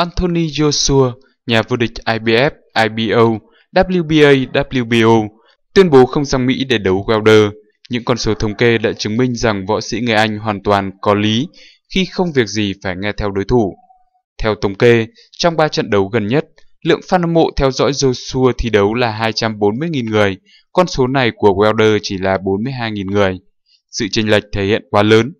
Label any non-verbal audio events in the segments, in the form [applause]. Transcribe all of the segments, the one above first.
Anthony Joshua, nhà vô địch IBF, IBO, WBA, WBO, tuyên bố không sang Mỹ để đấu Wilder. Những con số thống kê đã chứng minh rằng võ sĩ người Anh hoàn toàn có lý khi không việc gì phải nghe theo đối thủ. Theo thống kê, trong 3 trận đấu gần nhất, lượng fan hâm mộ theo dõi Joshua thi đấu là 240.000 người, con số này của Wilder chỉ là 42.000 người. Sự chênh lệch thể hiện quá lớn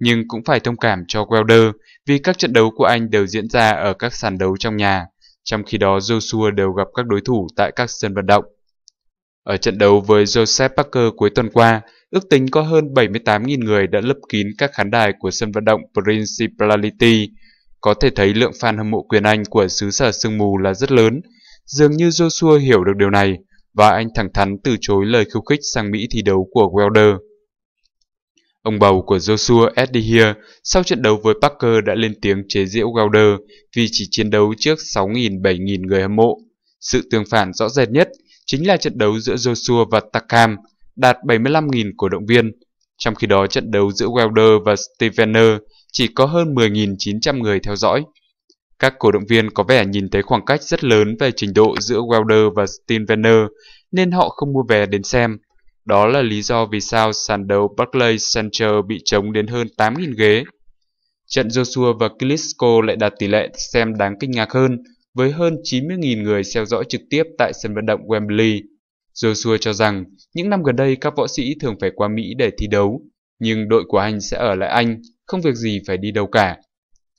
nhưng cũng phải thông cảm cho Welder vì các trận đấu của anh đều diễn ra ở các sàn đấu trong nhà, trong khi đó Joshua đều gặp các đối thủ tại các sân vận động. Ở trận đấu với Joseph Parker cuối tuần qua, ước tính có hơn 78.000 người đã lấp kín các khán đài của sân vận động Principality. Có thể thấy lượng fan hâm mộ quyền Anh của xứ sở sương mù là rất lớn. Dường như Joshua hiểu được điều này, và anh thẳng thắn từ chối lời khiêu khích sang Mỹ thi đấu của Welder. Ông bầu của Joshua Eddie sau trận đấu với Parker đã lên tiếng chế giễu Gauder vì chỉ chiến đấu trước 6.000-7.000 người hâm mộ. Sự tương phản rõ rệt nhất chính là trận đấu giữa Joshua và Takam đạt 75.000 cổ động viên, trong khi đó trận đấu giữa Wilder và Stevener chỉ có hơn 10.900 người theo dõi. Các cổ động viên có vẻ nhìn thấy khoảng cách rất lớn về trình độ giữa Wilder và Stevener nên họ không mua vé đến xem. Đó là lý do vì sao sàn đấu Barclays Center bị trống đến hơn 8.000 ghế. Trận Joshua và Klitschko lại đạt tỷ lệ xem đáng kinh ngạc hơn, với hơn 90.000 người theo dõi trực tiếp tại sân vận động Wembley. Joshua cho rằng, những năm gần đây các võ sĩ thường phải qua Mỹ để thi đấu, nhưng đội của anh sẽ ở lại Anh, không việc gì phải đi đâu cả.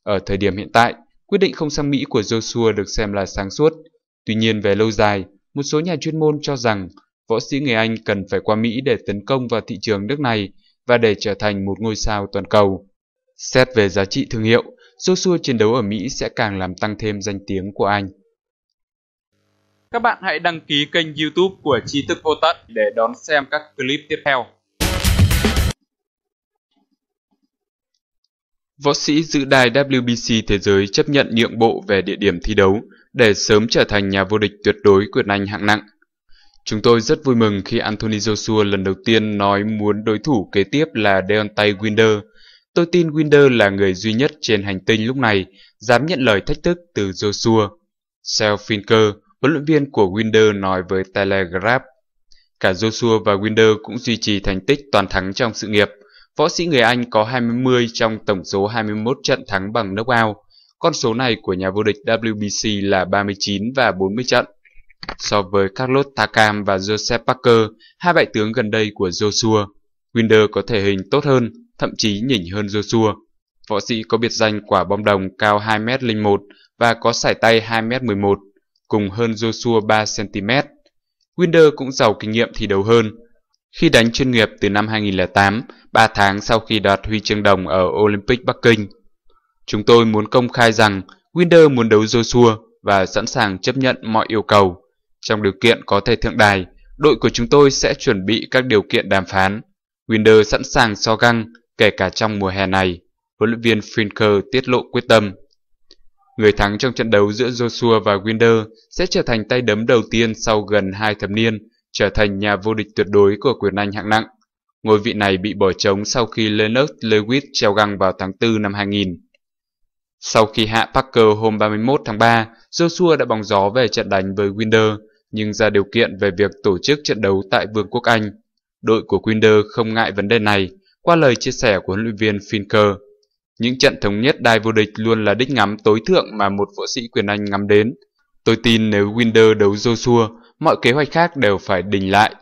Ở thời điểm hiện tại, quyết định không sang Mỹ của Joshua được xem là sáng suốt. Tuy nhiên về lâu dài, một số nhà chuyên môn cho rằng võ sĩ người Anh cần phải qua Mỹ để tấn công vào thị trường nước này và để trở thành một ngôi sao toàn cầu. Xét về giá trị thương hiệu, xua xua chiến đấu ở Mỹ sẽ càng làm tăng thêm danh tiếng của anh. Các bạn hãy đăng ký kênh youtube của Tri thức Vô Tận để đón xem các clip tiếp theo. Võ sĩ dự đài WBC Thế giới chấp nhận nhượng bộ về địa điểm thi đấu để sớm trở thành nhà vô địch tuyệt đối quyền Anh hạng nặng. Chúng tôi rất vui mừng khi Anthony Joshua lần đầu tiên nói muốn đối thủ kế tiếp là Deontay Winder. Tôi tin Winder là người duy nhất trên hành tinh lúc này dám nhận lời thách thức từ Joshua. Sel Finker, huấn luyện viên của Winder nói với Telegraph. Cả Joshua và Winder cũng duy trì thành tích toàn thắng trong sự nghiệp. Võ sĩ người Anh có 20 trong tổng số 21 trận thắng bằng knockout. Con số này của nhà vô địch WBC là 39 và 40 trận. So với Carlos Takam và Joseph Parker, hai bại tướng gần đây của Joshua, Winder có thể hình tốt hơn, thậm chí nhỉnh hơn Joshua. Võ sĩ có biệt danh quả bom đồng cao 2m01 và có sải tay 2m11, cùng hơn Joshua 3cm. Winder cũng giàu kinh nghiệm thi đấu hơn. Khi đánh chuyên nghiệp từ năm 2008, 3 tháng sau khi đoạt huy chương đồng ở Olympic Bắc Kinh. Chúng tôi muốn công khai rằng Winder muốn đấu Joshua và sẵn sàng chấp nhận mọi yêu cầu. Trong điều kiện có thể thượng đài, đội của chúng tôi sẽ chuẩn bị các điều kiện đàm phán. Winder sẵn sàng so găng, kể cả trong mùa hè này. Huấn luyện viên Finker tiết lộ quyết tâm. Người thắng trong trận đấu giữa Joshua và Winder sẽ trở thành tay đấm đầu tiên sau gần hai thập niên, trở thành nhà vô địch tuyệt đối của quyền Anh hạng nặng. Ngôi vị này bị bỏ trống sau khi Leonard Lewis treo găng vào tháng 4 năm 2000. Sau khi hạ Parker hôm 31 tháng 3, Joshua đã bóng gió về trận đánh với Winder, nhưng ra điều kiện về việc tổ chức trận đấu tại Vương quốc Anh. Đội của Quinder không ngại vấn đề này qua lời chia sẻ của huấn luyện viên Finker. Những trận thống nhất đai vô địch luôn là đích ngắm tối thượng mà một võ sĩ quyền Anh ngắm đến. Tôi tin nếu Winder đấu Joshua, mọi kế hoạch khác đều phải đình lại.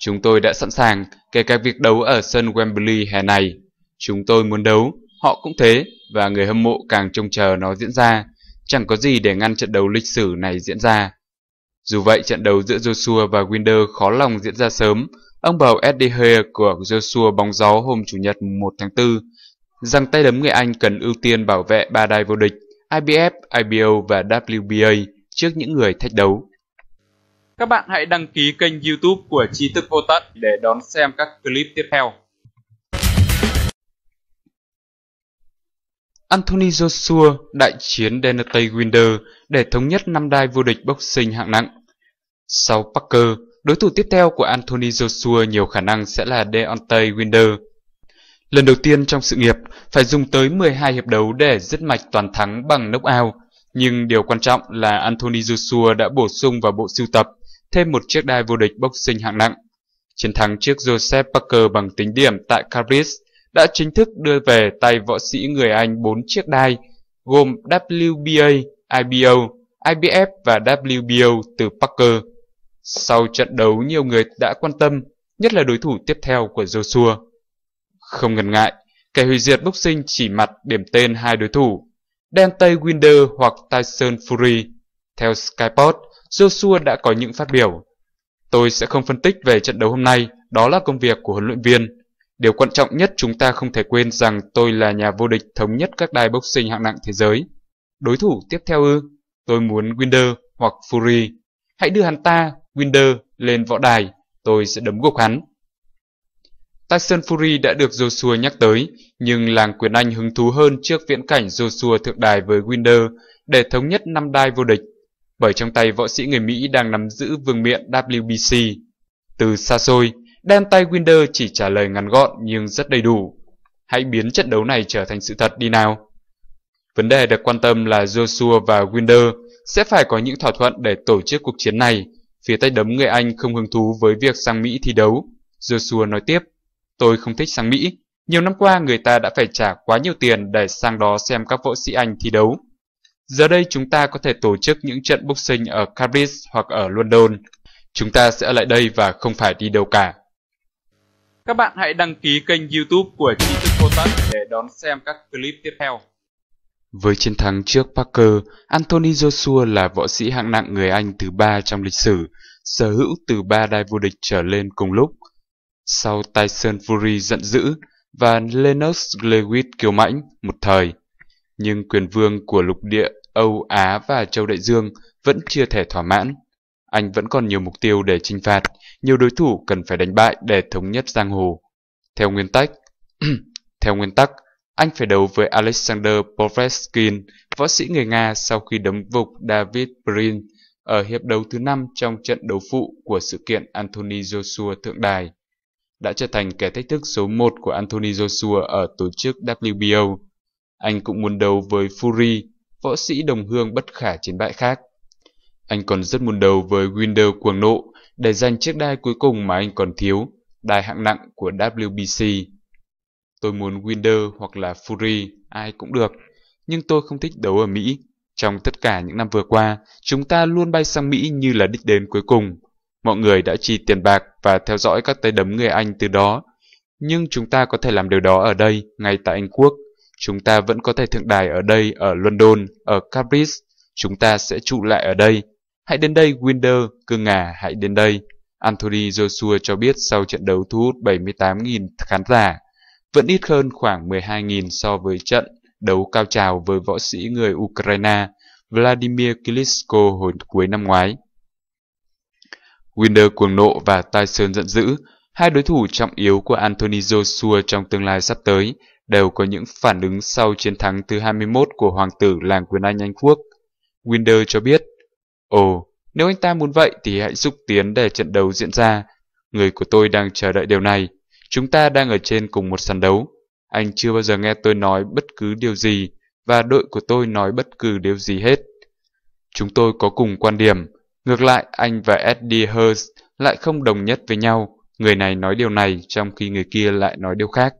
Chúng tôi đã sẵn sàng, kể cả việc đấu ở sân Wembley hè này. Chúng tôi muốn đấu, họ cũng thế, và người hâm mộ càng trông chờ nó diễn ra. Chẳng có gì để ngăn trận đấu lịch sử này diễn ra. Dù vậy, trận đấu giữa Joshua và Winder khó lòng diễn ra sớm. Ông bầu Eddie Hare của Joshua bóng gió hôm Chủ nhật 1 tháng 4 rằng tay đấm người Anh cần ưu tiên bảo vệ ba đai vô địch IBF, IBO và WBA trước những người thách đấu. Các bạn hãy đăng ký kênh YouTube của Tri thức vô tận để đón xem các clip tiếp theo. Anthony Joshua đại chiến Denatey Winder để thống nhất năm đai vô địch boxing hạng nặng. Sau Parker, đối thủ tiếp theo của Anthony Joshua nhiều khả năng sẽ là Deontay Wilder. Lần đầu tiên trong sự nghiệp, phải dùng tới 12 hiệp đấu để dứt mạch toàn thắng bằng knockout. Nhưng điều quan trọng là Anthony Joshua đã bổ sung vào bộ sưu tập thêm một chiếc đai vô địch boxing hạng nặng. Chiến thắng trước Joseph Parker bằng tính điểm tại Cambridge đã chính thức đưa về tay võ sĩ người Anh 4 chiếc đai, gồm WBA, IBO, IBF và WBO từ Parker. Sau trận đấu nhiều người đã quan tâm, nhất là đối thủ tiếp theo của Joshua. Không ngần ngại, kẻ hủy diệt boxing chỉ mặt điểm tên hai đối thủ, Dante Winder hoặc Tyson Fury. Theo Skyport, Joshua đã có những phát biểu. Tôi sẽ không phân tích về trận đấu hôm nay, đó là công việc của huấn luyện viên. Điều quan trọng nhất chúng ta không thể quên rằng tôi là nhà vô địch thống nhất các đài boxing hạng nặng thế giới. Đối thủ tiếp theo ư? Tôi muốn Winder hoặc Fury. Hãy đưa hắn ta, Winder, lên võ đài. Tôi sẽ đấm gục hắn. Tyson Fury đã được Joshua nhắc tới, nhưng làng quyền Anh hứng thú hơn trước viễn cảnh Joshua thượng đài với Winder để thống nhất năm đai vô địch, bởi trong tay võ sĩ người Mỹ đang nắm giữ vương miện WBC. Từ xa xôi, Đen tay Winder chỉ trả lời ngắn gọn nhưng rất đầy đủ. Hãy biến trận đấu này trở thành sự thật đi nào. Vấn đề được quan tâm là Joshua và Winder sẽ phải có những thỏa thuận để tổ chức cuộc chiến này. Phía tay đấm người Anh không hứng thú với việc sang Mỹ thi đấu. Joshua nói tiếp, tôi không thích sang Mỹ. Nhiều năm qua người ta đã phải trả quá nhiều tiền để sang đó xem các võ sĩ Anh thi đấu. Giờ đây chúng ta có thể tổ chức những trận boxing ở Cambridge hoặc ở London. Chúng ta sẽ ở lại đây và không phải đi đâu cả. Các bạn hãy đăng ký kênh youtube của Tri thức Cô Tất để đón xem các clip tiếp theo. Với chiến thắng trước Parker, Anthony Joshua là võ sĩ hạng nặng người Anh thứ ba trong lịch sử, sở hữu từ ba đai vô địch trở lên cùng lúc. Sau Tyson Fury giận dữ và Lennox Lewis kiêu mãnh một thời, nhưng quyền vương của lục địa Âu Á và châu Đại Dương vẫn chưa thể thỏa mãn. Anh vẫn còn nhiều mục tiêu để chinh phạt, nhiều đối thủ cần phải đánh bại để thống nhất giang hồ. Theo nguyên tắc, [clears throat] theo nguyên tắc, anh phải đấu với Alexander Poveskin, võ sĩ người Nga sau khi đấm vục David Brin ở hiệp đấu thứ 5 trong trận đấu phụ của sự kiện Anthony Joshua Thượng Đài. Đã trở thành kẻ thách thức số 1 của Anthony Joshua ở tổ chức WBO. Anh cũng muốn đấu với Fury, võ sĩ đồng hương bất khả chiến bại khác. Anh còn rất buồn đầu với Winder cuồng nộ để giành chiếc đai cuối cùng mà anh còn thiếu, đai hạng nặng của WBC. Tôi muốn Winder hoặc là Fury, ai cũng được, nhưng tôi không thích đấu ở Mỹ. Trong tất cả những năm vừa qua, chúng ta luôn bay sang Mỹ như là đích đến cuối cùng. Mọi người đã chi tiền bạc và theo dõi các tay đấm người Anh từ đó. Nhưng chúng ta có thể làm điều đó ở đây, ngay tại Anh Quốc. Chúng ta vẫn có thể thượng đài ở đây, ở London, ở Cambridge. Chúng ta sẽ trụ lại ở đây, Hãy đến đây Winder, cương ngà hãy đến đây. Anthony Joshua cho biết sau trận đấu thu hút 78.000 khán giả, vẫn ít hơn khoảng 12.000 so với trận đấu cao trào với võ sĩ người Ukraine Vladimir Klitschko hồi cuối năm ngoái. Winder cuồng nộ và Tyson giận dữ, hai đối thủ trọng yếu của Anthony Joshua trong tương lai sắp tới, đều có những phản ứng sau chiến thắng thứ 21 của hoàng tử làng quyền Anh Anh Quốc. Winder cho biết Ồ, nếu anh ta muốn vậy thì hãy xúc tiến để trận đấu diễn ra. Người của tôi đang chờ đợi điều này. Chúng ta đang ở trên cùng một sàn đấu. Anh chưa bao giờ nghe tôi nói bất cứ điều gì và đội của tôi nói bất cứ điều gì hết. Chúng tôi có cùng quan điểm. Ngược lại, anh và Eddie Hurst lại không đồng nhất với nhau. Người này nói điều này trong khi người kia lại nói điều khác.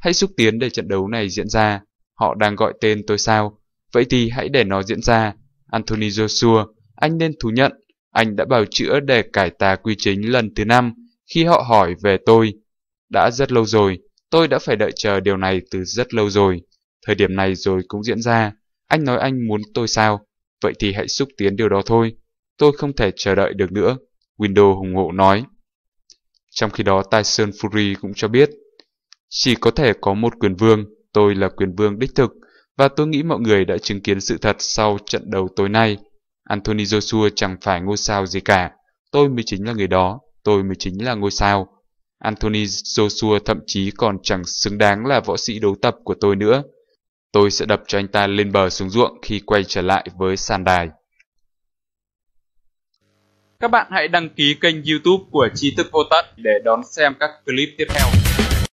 Hãy xúc tiến để trận đấu này diễn ra. Họ đang gọi tên tôi sao? Vậy thì hãy để nó diễn ra. Anthony Joshua, anh nên thú nhận, anh đã bào chữa để cải tà quy chính lần thứ năm khi họ hỏi về tôi. Đã rất lâu rồi, tôi đã phải đợi chờ điều này từ rất lâu rồi. Thời điểm này rồi cũng diễn ra, anh nói anh muốn tôi sao, vậy thì hãy xúc tiến điều đó thôi. Tôi không thể chờ đợi được nữa, window hùng hộ nói. Trong khi đó Tyson Fury cũng cho biết, chỉ có thể có một quyền vương, tôi là quyền vương đích thực, và tôi nghĩ mọi người đã chứng kiến sự thật sau trận đấu tối nay. Anthony Joshua chẳng phải ngôi sao gì cả. Tôi mới chính là người đó, tôi mới chính là ngôi sao. Anthony Joshua thậm chí còn chẳng xứng đáng là võ sĩ đấu tập của tôi nữa. Tôi sẽ đập cho anh ta lên bờ xuống ruộng khi quay trở lại với sàn đài. Các bạn hãy đăng ký kênh youtube của Tri Thức Vô Tận để đón xem các clip tiếp theo.